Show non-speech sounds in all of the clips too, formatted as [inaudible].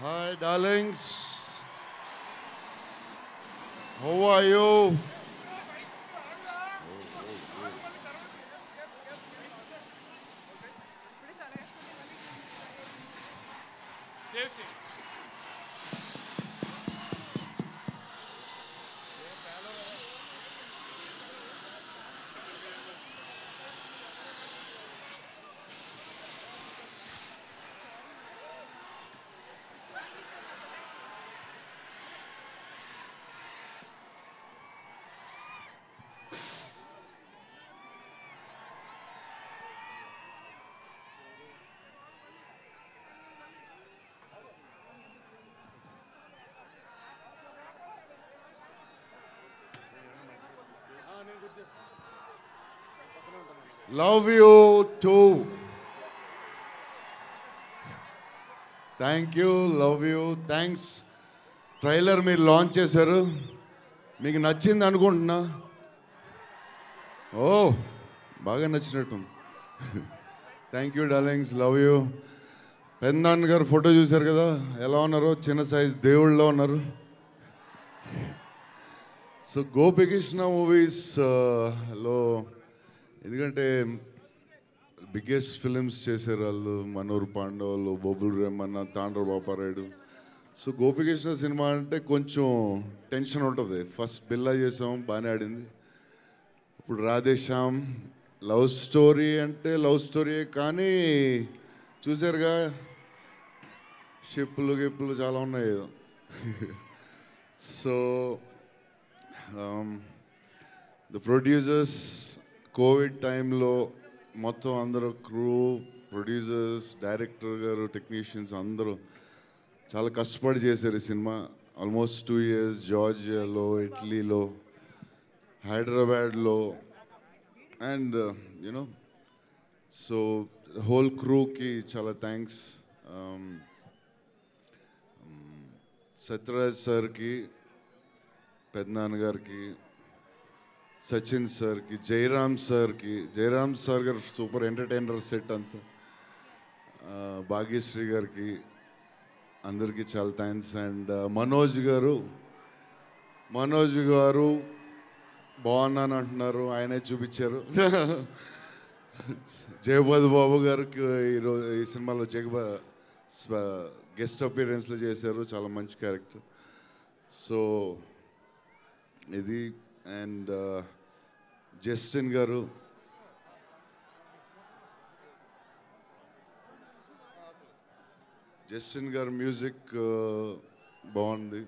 Hi, darlings. How are you? Save, love you too thank you love you thanks trailer మీరు launch చేశారు మీకు నచ్చింది అనుకుంటున్నా ఓ బాగా నచ్చినట్టుంది thank you darlings love you పెందాన్ గారు ఫోటో చూశారు కదా ఎలా ఉన్నారు చిన్న సైజ్ దేవుళ్ళలో ఉన్నారు సో గోపికృష్ణ మూవీస్ లో ఎందుకంటే బిగ్గెస్ట్ ఫిలిమ్స్ చేశారు వాళ్ళు మనోర్ పాండవులు బొబ్బులు రేమన్న తాండ్ర బాపారాయుడు సో గోపికృష్ణ సినిమా అంటే కొంచెం టెన్షన్ ఉంటుంది ఫస్ట్ బిల్లా చేసాం బాగానే ఆడింది ఇప్పుడు రాధేశ్యామ్ లవ్ స్టోరీ అంటే లవ్ స్టోరీ కానీ చూసారుగా షిప్పులు గిప్పులు చాలా ఉన్నాయి సో [laughs] ద ప్రొడ్యూసర్స్ కోవిడ్ టైంలో మొత్తం అందరూ క్రూ ప్రొడ్యూసర్స్ డైరెక్టర్ గారు టెక్నీషియన్స్ అందరూ చాలా కష్టపడి చేశారు ఈ సినిమా ఆల్మోస్ట్ టూ ఇయర్స్ జార్జియాలో ఇటలీలో హైదరాబాద్లో అండ్ యునో సో హోల్ క్రూకి చాలా థ్యాంక్స్ సత్యరాజ్ సార్కి పెద్దనాన్నగారికి సచిన్ సార్కి జయరామ్ సార్కి జయరామ్ సార్ గారు సూపర్ ఎంటర్టైనర్ సెట్ అంతా భాగ్యశ్రీ గారికి అందరికీ చాలా థ్యాంక్స్ అండ్ మనోజ్ గారు మనోజ్ గారు బాగున్నాను అంటున్నారు ఆయనే చూపించారు [laughs] జగపతి బాబు గారికి ఈరోజు ఈ సినిమాలో జగబా గెస్ట్ అపీరెన్స్లో చేశారు చాలా మంచి క్యారెక్టర్ సో ఇది అండ్ జస్టిన్ గారు జస్టిన్ గారు మ్యూజిక్ బాగుంది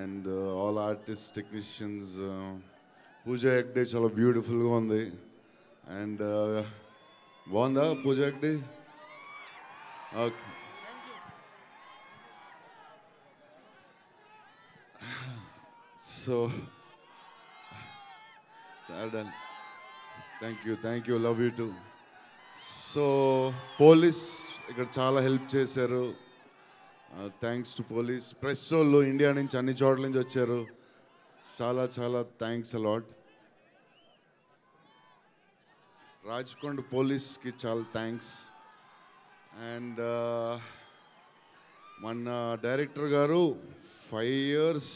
and all artist technicians Pooja డే చాలా బ్యూటిఫుల్గా ఉంది అండ్ బాగుందా Pooja Hegde okay so thank you thank you love you too so police ఇక్కడ చాలా హెల్ప్ చేశారు థ్యాంక్స్ టు పోలీస్ ప్రెస్ వాళ్ళు ఇండియా నుంచి అన్ని చోట్ల నుంచి వచ్చారు చాలా చాలా థ్యాంక్స్ అలాట్ రాజ్కొండ పోలీస్కి చాలా థ్యాంక్స్ అండ్ uh, మన డైరెక్టర్ గారు ఫైవ్ ఇయర్స్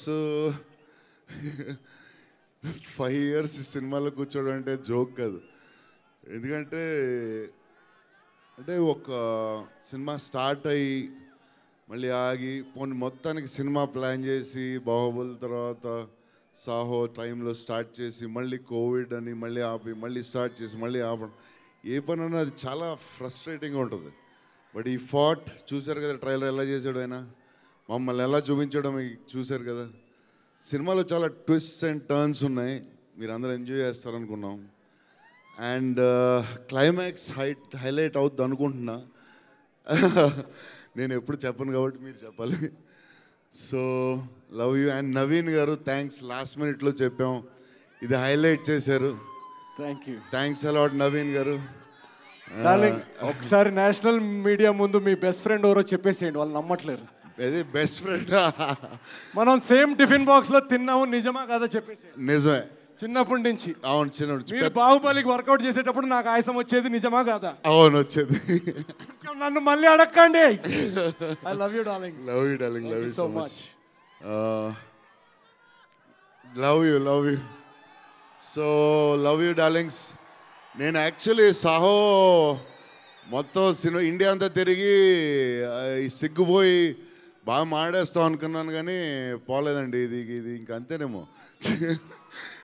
ఫైవ్ ఇయర్స్ సినిమాలో కూర్చోడం అంటే జోక్ కాదు ఎందుకంటే అంటే ఒక సినిమా స్టార్ట్ అయ్యి మళ్ళీ ఆగి పోనీ మొత్తానికి సినిమా ప్లాన్ చేసి బాహుబలి తర్వాత సాహో టైంలో స్టార్ట్ చేసి మళ్ళీ కోవిడ్ అని మళ్ళీ ఆపి మళ్ళీ స్టార్ట్ చేసి మళ్ళీ ఆపడం ఏ పని అన్నా అది చాలా ఫ్రస్ట్రేటింగ్గా ఉంటుంది బట్ ఈ ఫాట్ చూశారు కదా ట్రైలర్ ఎలా చేసాడు ఆయన మమ్మల్ని ఎలా చూపించడం చూశారు కదా సినిమాలో చాలా ట్విస్ట్స్ అండ్ టర్న్స్ ఉన్నాయి మీరు అందరూ ఎంజాయ్ చేస్తారనుకున్నాం అండ్ క్లైమాక్స్ హైట్ హైలైట్ అవుద్ది అనుకుంటున్నా నేను ఎప్పుడు చెప్పను కాబట్టి మీరు చెప్పాలి so love you and Naveen గారు థ్యాంక్స్ లాస్ట్ మినిట్లో చెప్పాం ఇది హైలైట్ చేశారు thank you thanks a lot Naveen గారు ఒకసారి నేషనల్ మీడియా ముందు మీ బెస్ట్ ఫ్రెండ్ ఎవరో చెప్పేసేయండి వాళ్ళు నమ్మట్లేరు ఇది బెస్ట్ ఫ్రెండ్ [laughs] మనం సేమ్ టిఫిన్ బాక్స్ లో తిన్నాము నిజమా కదా చెప్పేసి నిజమే చిన్నప్పటి నుంచి అవును చిన్న బాహుబలికి వర్కౌట్ చేసేటప్పుడు నాకు ఆయాసం వచ్చేది నిజమా కాదా అవును వచ్చేది నన్ను మళ్ళీ అడక్కండి I love you darling love you darling love you so much love you love you so love you darlings నేను యాక్చువల్లీ సాహో మొత్తం సినిమా ఇండియా అంతా తిరిగి uh, సిగ్గుపోయి బాగా మాడేస్తాం అనుకున్నాను కానీ పోలేదండి ఇది ఇది ఇంక అంతేనేమో